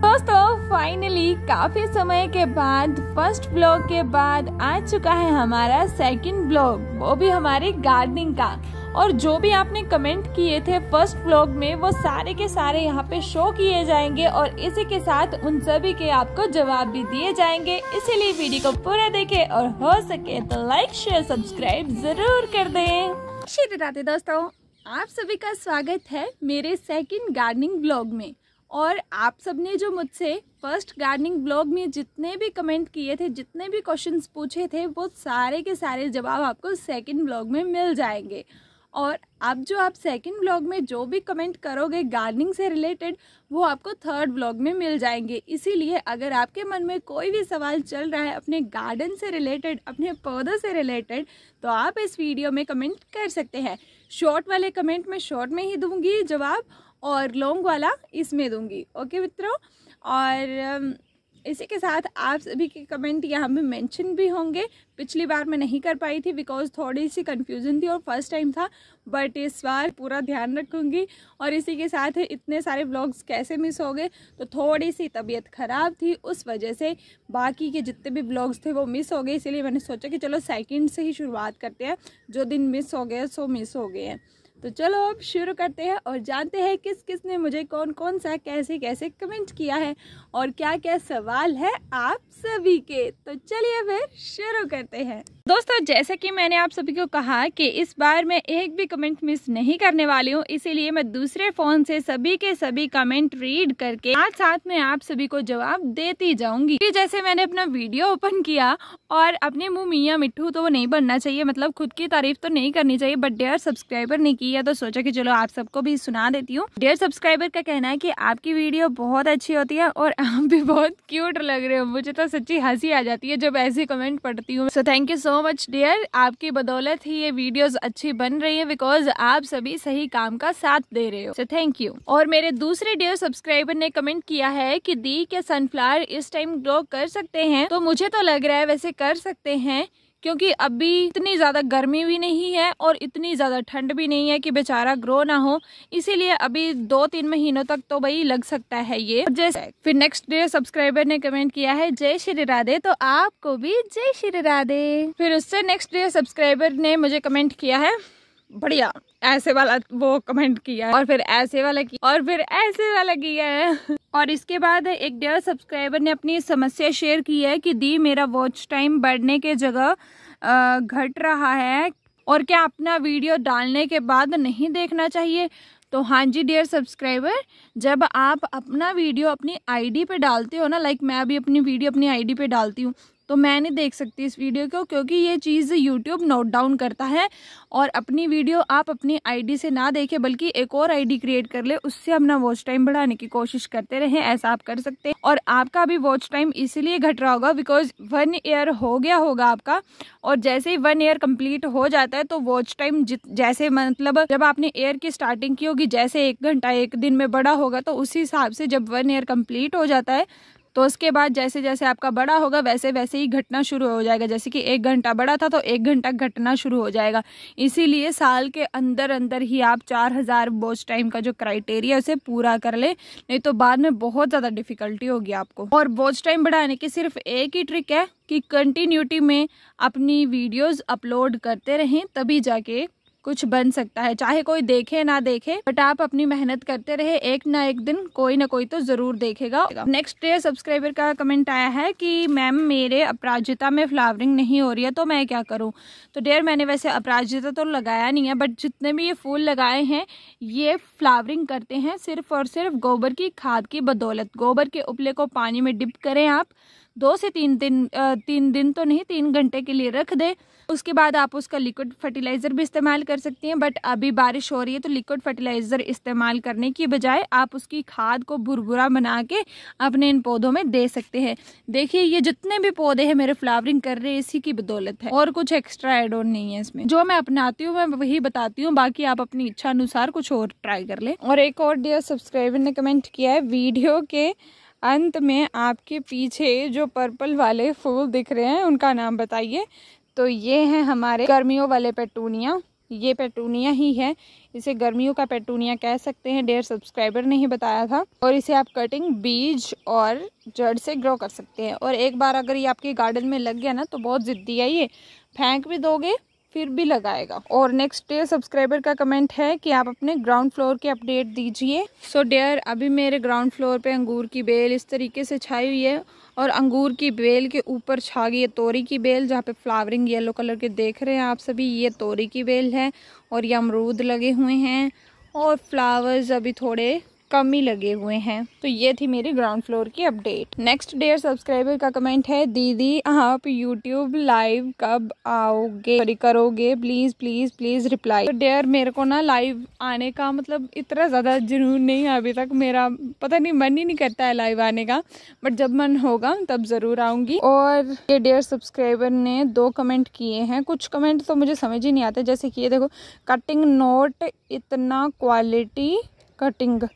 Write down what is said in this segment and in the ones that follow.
दोस्तों फाइनली काफी समय के बाद फर्स्ट ब्लॉग के बाद आ चुका है हमारा सेकंड ब्लॉग वो भी हमारे गार्डनिंग का और जो भी आपने कमेंट किए थे फर्स्ट ब्लॉग में वो सारे के सारे यहाँ पे शो किए जाएंगे और इसी के साथ उन सभी के आपको जवाब भी दिए जाएंगे इसीलिए वीडियो को पूरा देखें और हो सके तो लाइक शेयर सब्सक्राइब जरूर कर दें श्री दोस्तों आप सभी का स्वागत है मेरे सेकंड गार्डनिंग ब्लॉग में और आप सब ने जो मुझसे फर्स्ट गार्डनिंग ब्लॉग में जितने भी कमेंट किए थे जितने भी क्वेश्चंस पूछे थे वो सारे के सारे जवाब आपको सेकंड ब्लॉग में मिल जाएंगे और अब जो आप सेकंड ब्लॉग में जो भी कमेंट करोगे गार्डनिंग से रिलेटेड वो आपको थर्ड ब्लॉग में मिल जाएंगे इसीलिए अगर आपके मन में कोई भी सवाल चल रहा है अपने गार्डन से रिलेटेड अपने पौधों से रिलेटेड तो आप इस वीडियो में कमेंट कर सकते हैं शॉर्ट वाले कमेंट में शॉर्ट में ही दूंगी जवाब और लौंग वाला इसमें दूंगी ओके मित्रों और um, इसी के साथ आप सभी के कमेंट यहाँ पे मेंशन भी होंगे पिछली बार मैं नहीं कर पाई थी बिकॉज थोड़ी सी कंफ्यूजन थी और फर्स्ट टाइम था बट इस बार पूरा ध्यान रखूँगी और इसी के साथ इतने सारे ब्लॉग्स कैसे मिस हो गए तो थोड़ी सी तबीयत ख़राब थी उस वजह से बाकी के जितने भी ब्लॉग्स थे वो मिस हो गए इसीलिए मैंने सोचा कि चलो सेकेंड से ही शुरुआत करते हैं जो दिन मिस हो गए सो मिस हो गए हैं तो चलो अब शुरू करते हैं और जानते हैं किस किस ने मुझे कौन कौन सा कैसे कैसे कमेंट किया है और क्या क्या सवाल है आप सभी के तो चलिए फिर शुरू करते हैं दोस्तों जैसे कि मैंने आप सभी को कहा कि इस बार मैं एक भी कमेंट मिस नहीं करने वाली हूँ इसीलिए मैं दूसरे फोन से सभी के सभी कमेंट रीड करके साथ साथ में आप सभी को जवाब देती जाऊंगी फिर जैसे मैंने अपना वीडियो ओपन किया और अपने मुंह मियाँ मिट्टू तो वो नहीं बनना चाहिए मतलब खुद की तारीफ तो नहीं करनी चाहिए बट डेयर सब्सक्राइबर ने की की है तो सोचा कि चलो आप सबको भी सुना देती हूँ डेयर सब्सक्राइबर का कहना है कि आपकी वीडियो बहुत अच्छी होती है और आप भी बहुत क्यूट लग रहे हो मुझे तो सच्ची हंसी आ जाती है जब ऐसे कमेंट पढ़ती हूँ so thank you so much dear आपकी बदौलत ही ये वीडियोज अच्छी बन रही है बिकॉज आप सभी सही काम का साथ दे रहे हो सो थैंक यू और मेरे दूसरे डेयर सब्सक्राइबर ने कमेंट किया है की दी क्या सनफ्लावर इस टाइम ग्रो कर सकते हैं तो मुझे तो लग रहा है वैसे कर सकते हैं क्योंकि अभी इतनी ज़्यादा गर्मी भी नहीं है और इतनी ज़्यादा ठंड भी नहीं है कि बेचारा ग्रो ना हो इसीलिए अभी दो तीन महीनों तक तो भाई लग सकता है ये जैसे फिर नेक्स्ट डे सब्सक्राइबर ने कमेंट किया है जय श्री राधे तो आपको भी जय श्री राधे फिर उससे नेक्स्ट डे सब्सक्राइबर ने मुझे कमेंट किया है बढ़िया ऐसे वाला वो कमेंट किया और फिर ऐसे वाला किया और फिर ऐसे वाला किया है और इसके बाद एक डेढ़ सब्सक्राइबर ने अपनी समस्या शेयर की है कि दी मेरा वॉच टाइम बढ़ने के जगह घट रहा है और क्या अपना वीडियो डालने के बाद नहीं देखना चाहिए तो हाँ जी डियर सब्सक्राइबर जब आप अपना वीडियो अपनी आईडी पे डालते हो ना लाइक मैं भी अपनी वीडियो अपनी आईडी पे डालती हूँ तो मैं नहीं देख सकती इस वीडियो को क्योंकि ये चीज़ यूट्यूब नोट डाउन करता है और अपनी वीडियो आप अपनी आईडी से ना देखें बल्कि एक और आईडी क्रिएट कर ले उससे अपना वॉच टाइम बढ़ाने की कोशिश करते रहें ऐसा आप कर सकते हैं और आपका भी वॉच टाइम इसीलिए घट रहा होगा बिकॉज वन ईयर हो गया होगा आपका और जैसे ही वन ईयर कम्प्लीट हो जाता है तो वॉच टाइम जैसे मतलब जब आपने ईयर की स्टार्टिंग की होगी जैसे एक घंटा एक दिन में बड़ा होगा तो उसी हिसाब से जब वन ईयर कम्प्लीट हो जाता है तो उसके बाद जैसे जैसे आपका बड़ा होगा वैसे वैसे ही घटना शुरू हो जाएगा जैसे कि एक घंटा बड़ा था तो एक घंटा घटना शुरू हो जाएगा इसीलिए साल के अंदर अंदर ही आप चार हज़ार बोझ टाइम का जो क्राइटेरिया उसे पूरा कर लें नहीं तो बाद में बहुत ज़्यादा डिफिकल्टी होगी आपको और बोझ टाइम बढ़ाने की सिर्फ एक ही ट्रिक है कि कंटिन्यूटी में अपनी वीडियोस अपलोड करते रहें तभी जाके कुछ बन सकता है चाहे कोई देखे ना देखे बट आप अपनी मेहनत करते रहे एक ना एक दिन कोई ना कोई तो जरूर देखेगा नेक्स्ट डे सब्सक्राइबर का कमेंट आया है कि मैम मेरे अपराजिता में फ्लावरिंग नहीं हो रही है तो मैं क्या करूँ तो डेयर मैंने वैसे अपराजिता तो लगाया नहीं है बट जितने भी ये फूल लगाए हैं ये फ्लावरिंग करते हैं सिर्फ और सिर्फ गोबर की खाद की बदौलत गोबर के उपले को पानी में डिप करें आप दो से तीन दिन तीन दिन तो नहीं तीन घंटे के लिए रख दें उसके बाद आप उसका लिक्विड फर्टिलाइज़र भी इस्तेमाल कर सकती हैं बट अभी बारिश हो रही है तो लिक्विड फर्टिलाइज़र इस्तेमाल करने की बजाय आप उसकी खाद को भुरभुरा बना के अपने इन पौधों में दे सकते हैं देखिए ये जितने भी पौधे हैं मेरे फ्लावरिंग कर रहे हैं इसी की बदौलत है और कुछ एक्स्ट्रा एड ऑन नहीं है इसमें जो मैं अपनाती हूँ मैं वही बताती हूँ बाकी आप अपनी इच्छा अनुसार कुछ और ट्राई कर लें और एक और डियर सब्सक्राइबर ने कमेंट किया है वीडियो के अंत में आपके पीछे जो पर्पल वाले फूल दिख रहे हैं उनका नाम बताइए तो ये हैं हमारे गर्मियों वाले पेटूनिया ये पेटूनिया ही है इसे गर्मियों का पेटूनिया कह सकते हैं डेयर सब्सक्राइबर ने ही बताया था और इसे आप कटिंग बीज और जड़ से ग्रो कर सकते हैं और एक बार अगर ये आपके गार्डन में लग गया ना तो बहुत ज़िद्दी है ये फेंक भी दोगे फिर भी लगाएगा और नेक्स्ट डे सब्सक्राइबर का कमेंट है कि आप अपने ग्राउंड फ्लोर के अपडेट दीजिए सो डेयर अभी मेरे ग्राउंड फ्लोर पे अंगूर की बेल इस तरीके से छाई हुई है और अंगूर की बेल के ऊपर छा गई है तोरी की बेल जहाँ पे फ्लावरिंग येलो कलर के देख रहे हैं आप सभी ये तोरी की बेल है और ये अमरूद लगे हुए हैं और फ्लावर्स अभी थोड़े कम ही लगे हुए हैं तो ये थी मेरी ग्राउंड फ्लोर की अपडेट नेक्स्ट डेयर सब्सक्राइबर का कमेंट है दीदी आप यूट्यूब लाइव कब आओगे करोगे प्लीज प्लीज प्लीज रिप्लाई तो डेयर मेरे को ना लाइव आने का मतलब इतना ज़्यादा जरूर नहीं है अभी तक मेरा पता नहीं मन ही नहीं करता है लाइव आने का बट जब मन होगा तब ज़रूर आऊंगी और ये डेयर सब्सक्राइबर ने दो कमेंट किए हैं कुछ कमेंट तो मुझे समझ ही नहीं आते जैसे कि ये देखो कटिंग नोट इतना क्वालिटी कटिंग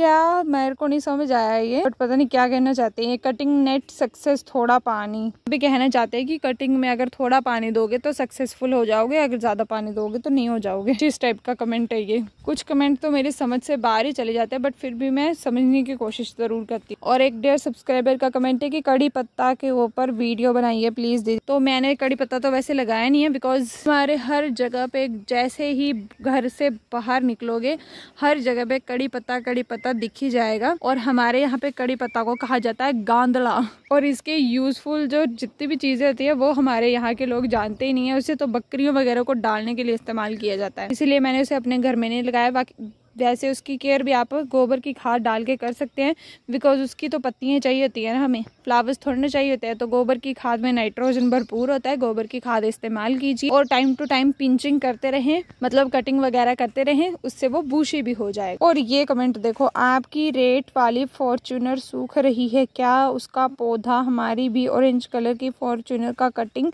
क्या मेरे को नहीं समझ आया ये बट पता नहीं क्या कहना चाहते हैं कटिंग नेट सक्सेस थोड़ा पानी भी कहना चाहते हैं कि कटिंग में अगर थोड़ा पानी दोगे तो सक्सेसफुल हो जाओगे अगर ज़्यादा पानी दोगे तो नहीं हो जाओगे इस टाइप का कमेंट है ये कुछ कमेंट तो मेरी समझ से बाहर ही चले जाते हैं बट फिर भी मैं समझने की कोशिश ज़रूर करती हूँ और एक डेढ़ सब्सक्राइबर का कमेंट है की कड़ी पत्ता के ऊपर वीडियो बनाइए प्लीज़ दी तो मैंने कड़ी पत्ता तो वैसे लगाया नहीं है बिकॉज हमारे हर जगह पे जैसे ही घर से बाहर निकलोगे हर जगह पे कड़ी पत्ता कड़ी पत्ता पत्ता दिख ही जाएगा और हमारे यहाँ पे कड़ी पत्ता को कहा जाता है गांधला और इसके यूजफुल जो जितनी भी चीज़ें होती है वो हमारे यहाँ के लोग जानते ही नहीं है उसे तो बकरियों वगैरह को डालने के लिए इस्तेमाल किया जाता है इसीलिए मैंने उसे अपने घर में नहीं लगाया बाकी वैसे उसकी केयर भी आप गोबर की खाद डाल के कर सकते हैं बिकॉज उसकी तो पत्तियाँ चाहिए होती है ना हमें फ्लावर्स थोड़े ना चाहिए होते हैं तो गोबर की खाद में नाइट्रोजन भरपूर होता है गोबर की खाद इस्तेमाल कीजिए और टाइम टू टाइम पिंचिंग करते रहें मतलब कटिंग वगैरह करते रहें उससे वो बूशी भी हो जाए और ये कमेंट देखो आपकी रेट वाली फॉर्चूनर सूख रही है क्या उसका पौधा हमारी भी ऑरेंज कलर की फॉर्चूनर का कटिंग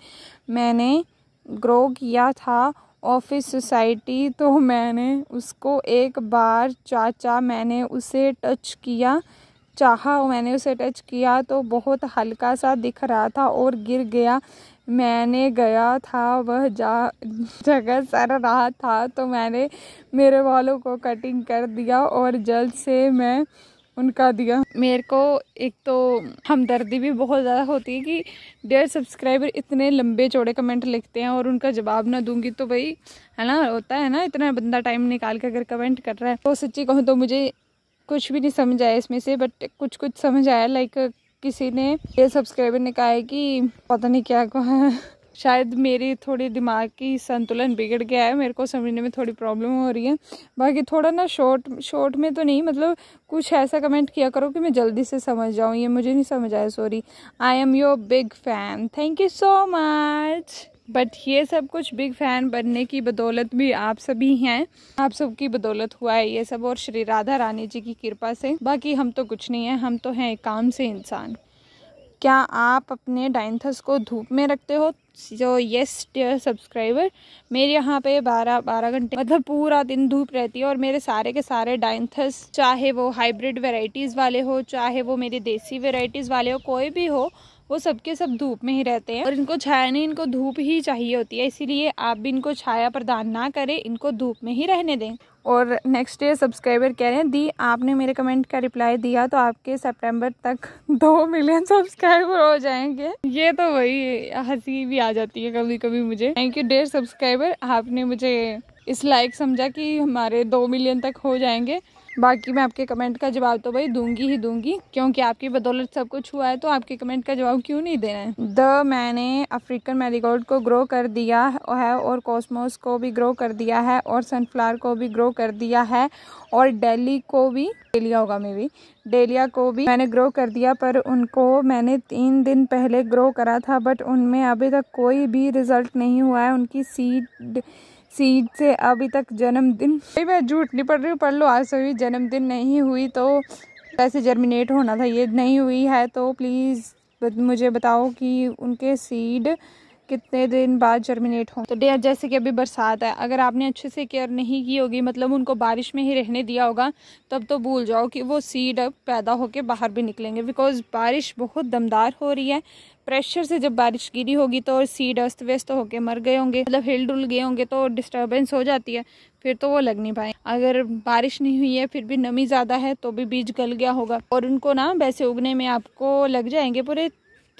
मैंने ग्रो किया था ऑफिस सोसाइटी तो मैंने उसको एक बार चाचा मैंने उसे टच किया चाहा मैंने उसे टच किया तो बहुत हल्का सा दिख रहा था और गिर गया मैंने गया था वह जा जगह सर रहा था तो मैंने मेरे बालों को कटिंग कर दिया और जल्द से मैं उनका दिया मेरे को एक तो हमदर्दी भी बहुत ज़्यादा होती है कि डेढ़ सब्सक्राइबर इतने लंबे चौड़े कमेंट लिखते हैं और उनका जवाब ना दूंगी तो भाई है ना होता है ना इतना बंदा टाइम निकाल कर अगर कमेंट कर रहा है तो सच्ची कहूँ तो मुझे कुछ भी नहीं समझ आया इसमें से बट कुछ कुछ समझ आया लाइक किसी ने डेयर सब्सक्राइबर ने कहा है कि पता नहीं क्या कहा है शायद मेरी थोड़ी दिमाग की संतुलन बिगड़ गया है मेरे को समझने में थोड़ी प्रॉब्लम हो रही है बाकी थोड़ा ना शॉर्ट शॉर्ट में तो नहीं मतलब कुछ ऐसा कमेंट किया करो कि मैं जल्दी से समझ जाऊँ ये मुझे नहीं समझ आया sorry I am your big fan thank you so much but ये सब कुछ बिग फैन बनने की बदौलत भी आप सभी हैं आप सबकी बदौलत हुआ है ये सब और श्री राधा रानी जी की कृपा से बाकी हम तो कुछ नहीं है हम तो हैं काम से इंसान क्या आप अपने डाइंथस को धूप में रखते हो जो येस डियर सब्सक्राइबर मेरे यहाँ पे बारह बारह घंटे मतलब पूरा दिन धूप रहती है और मेरे सारे के सारे डाइंथस चाहे वो हाइब्रिड वेराइटीज़ वाले हो चाहे वो मेरे देसी वेराइटीज़ वाले हो कोई भी हो वो सबके सब धूप में ही रहते हैं और इनको छाया नहीं इनको धूप ही चाहिए होती है इसीलिए आप भी इनको छाया प्रदान ना करें इनको धूप में ही रहने दें और नेक्स्ट डे सब्सक्राइबर कह रहे हैं दी आपने मेरे कमेंट का रिप्लाई दिया तो आपके सितंबर तक दो मिलियन सब्सक्राइबर हो जाएंगे ये तो वही हंसी भी आ जाती है कभी कभी मुझे थैंक यू डेढ़ सब्सक्राइबर आपने मुझे इस लाइक समझा कि हमारे दो मिलियन तक हो जाएंगे बाकी मैं आपके कमेंट का जवाब तो भाई दूंगी ही दूंगी क्योंकि आपकी बदौलत सब कुछ हुआ है तो आपके कमेंट का जवाब क्यों नहीं देना है द मैंने अफ्रीकन मैरीगोल्ड को ग्रो कर दिया है और कॉस्मोस को भी ग्रो कर दिया है और सनफ्लावर को भी ग्रो कर दिया है और डेली को भी डेलिया होगा मे भी डेलिया को भी मैंने ग्रो कर दिया पर उनको मैंने तीन दिन पहले ग्रो करा था बट उनमें अभी तक कोई भी रिज़ल्ट नहीं हुआ है उनकी सीड सीड से अभी तक जन्मदिन मैं झूठ नहीं पढ़ रही हूँ पढ़ लो आज से भी जन्मदिन नहीं हुई तो वैसे जर्मिनेट होना था ये नहीं हुई है तो प्लीज़ मुझे बताओ कि उनके सीड कितने दिन बाद जर्मिनेट हो तो डे जैसे कि अभी बरसात है अगर आपने अच्छे से केयर नहीं की होगी मतलब उनको बारिश में ही रहने दिया होगा तब तो भूल जाओ कि वो सीड पैदा होके बाहर भी निकलेंगे बिकॉज़ बारिश बहुत दमदार हो रही है प्रेशर से जब बारिश गिरी होगी तो सीड अस्त व्यस्त होकर मर गए होंगे मतलब हिल डुल गए होंगे तो डिस्टर्बेंस हो जाती है फिर तो वो लग नहीं पाए अगर बारिश नहीं हुई है फिर भी नमी ज़्यादा है तो भी बीज गल गया होगा और उनको ना वैसे उगने में आपको लग जाएंगे पूरे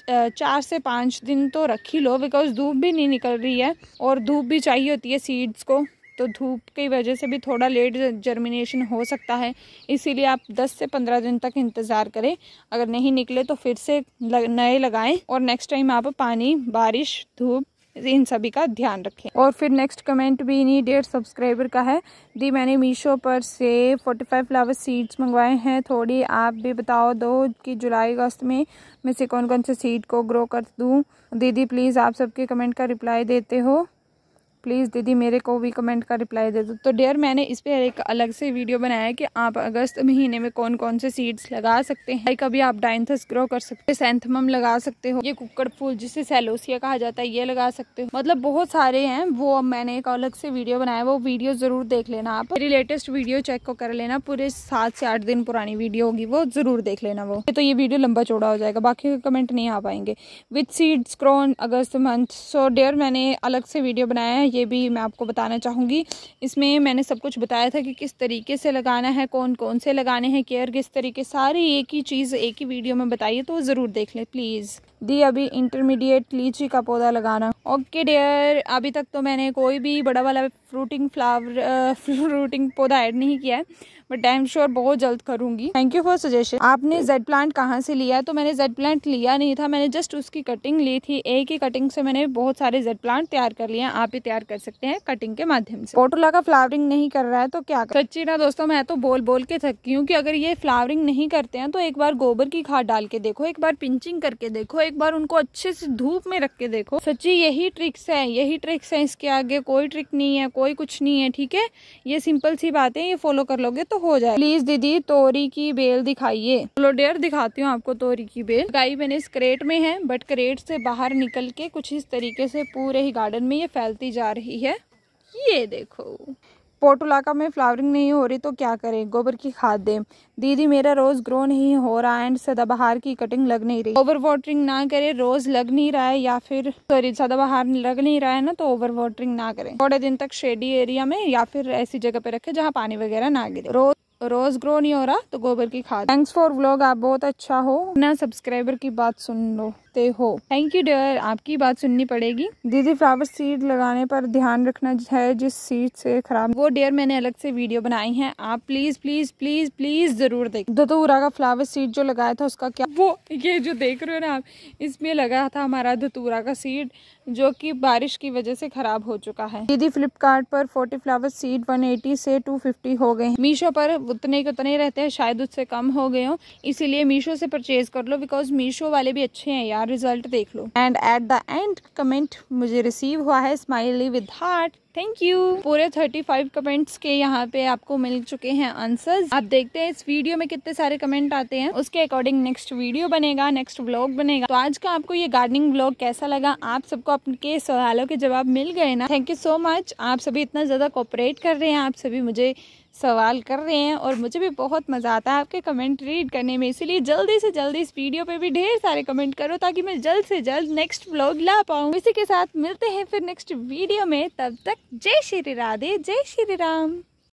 चार से पाँच दिन तो रख ही लो बिकॉज धूप भी नहीं निकल रही है और धूप भी चाहिए होती है सीड्स को तो धूप की वजह से भी थोड़ा लेट जर्मिनेशन हो सकता है इसीलिए आप 10 से 15 दिन तक इंतज़ार करें अगर नहीं निकले तो फिर से लग, नए लगाएं और नेक्स्ट टाइम आप पानी बारिश धूप इन सभी का ध्यान रखें और फिर नेक्स्ट कमेंट भी इन्हीं डेढ़ सब्सक्राइबर का है दी मैंने मीशो पर से 45 फ्लावर सीड्स मंगवाए हैं थोड़ी आप भी बताओ दो कि जुलाई अगस्त में मैं से कौन कौन से सीड को ग्रो कर दूँ दीदी प्लीज़ आप सबके कमेंट का रिप्लाई देते हो प्लीज़ दीदी मेरे को भी कमेंट का रिप्लाई दे दो तो डेयर मैंने इस पर एक अलग से वीडियो बनाया है कि आप अगस्त महीने में कौन कौन से सीड्स लगा सकते हैं कभी आप डाइंथस ग्रो कर सकते हैं सेंथमम लगा सकते हो ये कुक्कड़ फूल जिसे सेलोसिया कहा जाता है ये लगा सकते हो मतलब बहुत सारे हैं वो मैंने एक अलग से वीडियो बनाया वो वीडियो ज़रूर देख लेना आप मेरी लेटेस्ट वीडियो चेक को कर लेना पूरे सात से आठ दिन पुरानी वीडियो होगी वो ज़रूर देख लेना वो तो ये वीडियो लंबा चौड़ा हो जाएगा बाकी कमेंट नहीं आ पाएंगे विथ सीड्स क्रोन अगस्त मंथ सो डेयर मैंने अलग से वीडियो बनाया है ये भी मैं आपको बताना चाहूँगी इसमें मैंने सब कुछ बताया था कि किस तरीके से लगाना है कौन कौन से लगाने हैं केयर किस तरीके सारी एक ही चीज़ एक ही वीडियो में बताइए तो ज़रूर देख लें प्लीज़ दी अभी इंटरमीडिएट लीची का पौधा लगाना ओके डेयर अभी तक तो मैंने कोई भी बड़ा वाला फ्रूटिंग फ्लावर फ्रूटिंग पौधा ऐड नहीं किया है बट आई एम श्योर बहुत जल्द करूंगी थैंक यू फॉर सजेशन आपने जेड प्लांट कहाँ से लिया तो मैंने जेड प्लांट लिया नहीं था मैंने जस्ट उसकी कटिंग ली थी एक ही कटिंग से मैंने बहुत सारे जेड प्लांट तैयार कर लिए आप ही तैयार कर सकते हैं कटिंग के माध्यम से पोटोला का फ्लावरिंग नहीं कर रहा है तो क्या सच्ची ना दोस्तों मैं तो बोल बोल के थकती हूँ की अगर ये फ्लावरिंग नहीं करते हैं तो एक बार गोबर की खाद डाल के देखो एक बार पिंचिंग करके देखो एक बार उनको अच्छे से धूप में रख के देखो सच्ची यही ट्रिक्स है यही ट्रिक्स है इसके आगे कोई ट्रिक नहीं है कोई कुछ नहीं है ठीक है ये सिंपल सी बात है ये फॉलो कर लोगे तो तो हो जाए प्लीज दीदी तोरी की बेल दिखाइए चलो डेयर दिखाती हूँ आपको तोरी की बेल गाई मैंने इस क्रेट में है बट क्रेट से बाहर निकल के कुछ इस तरीके से पूरे ही गार्डन में ये फैलती जा रही है ये देखो पोटुलाका में फ्लावरिंग नहीं हो रही तो क्या करें गोबर की खाद दें दीदी मेरा रोज़ ग्रो नहीं हो रहा एंड सदाबहार की कटिंग लग नहीं रही ओवर वाटरिंग ना करें रोज़ लग नहीं रहा है या फिर सॉरी सदाबहार लग नहीं रहा है ना तो ओवर वाटरिंग ना करें थोड़े दिन तक शेडी एरिया में या फिर ऐसी जगह पे रखें जहाँ पानी वगैरह ना गिरे रोज़ रोज़ ग्रो नहीं हो रहा तो गोबर की खाद थैंक्स फॉर व्लॉग आप बहुत अच्छा हो ना सब्सक्राइबर की बात सुन लो ते हो थैंक यू डेयर आपकी बात सुननी पड़ेगी दीदी फ्लावर सीड लगाने पर ध्यान रखना है जिस सीड से खराब वो डेयर मैंने अलग से वीडियो बनाई है आप प्लीज प्लीज प्लीज प्लीज जरूर देख दो धतूरा तो का फ्लावर सीड जो लगाया था उसका क्या वो ये जो देख रहे हो ना आप इसमें लगा था हमारा धतूरा तो का सीड जो कि बारिश की वजह से खराब हो चुका है दीदी फ्लिपकार्ट पर फोर्टी फ्लावर सीड 180 से 250 हो गए मीशो पर उतने के उतने ही रहते हैं शायद उससे कम हो गए हो इसीलिए मीशो से परचेज कर लो बिकॉज मीशो वाले भी अच्छे हैं यार रिजल्ट देख लो and at the end comment मुझे रिसीव हुआ है smiley with heart thank you पूरे थर्टी फाइव कमेंट्स के यहाँ पे आपको मिल चुके हैं आंसर्स आप देखते हैं इस वीडियो में कितने सारे कमेंट आते हैं उसके अकॉर्डिंग नेक्स्ट वीडियो बनेगा नेक्स्ट ब्लॉग बनेगा तो आज का आपको ये गार्डनिंग ब्लॉग कैसा लगा आप सबको अपने सवालों के जवाब मिल गए ना थैंक यू सो मच आप सभी इतना ज़्यादा कोऑपरेट कर रहे हैं आप सभी मुझे सवाल कर रहे हैं और मुझे भी बहुत मज़ा आता है आपके कमेंट रीड करने में इसीलिए जल्दी से जल्दी इस वीडियो पे भी ढेर सारे कमेंट करो ताकि मैं जल्द से जल्द नेक्स्ट ब्लॉग ला पाऊँ इसी के साथ मिलते हैं फिर नेक्स्ट वीडियो में तब तक जय श्री राधे जय श्री राम